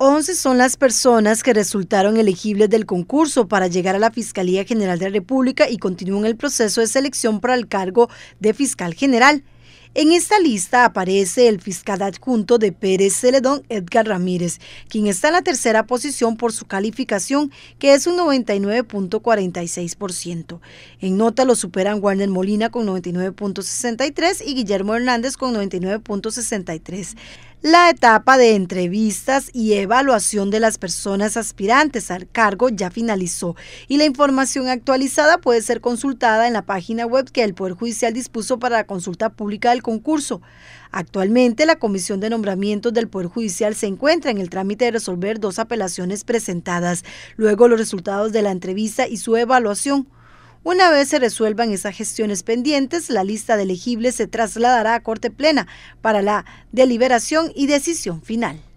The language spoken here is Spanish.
11 son las personas que resultaron elegibles del concurso para llegar a la Fiscalía General de la República y continúan el proceso de selección para el cargo de fiscal general. En esta lista aparece el fiscal adjunto de Pérez Celedón, Edgar Ramírez, quien está en la tercera posición por su calificación, que es un 99.46%. En nota lo superan Warner Molina con 99.63 y Guillermo Hernández con 99.63. La etapa de entrevistas y evaluación de las personas aspirantes al cargo ya finalizó y la información actualizada puede ser consultada en la página web que el Poder Judicial dispuso para la consulta pública del concurso. Actualmente la Comisión de Nombramientos del Poder Judicial se encuentra en el trámite de resolver dos apelaciones presentadas, luego los resultados de la entrevista y su evaluación. Una vez se resuelvan esas gestiones pendientes, la lista de elegibles se trasladará a Corte Plena para la deliberación y decisión final.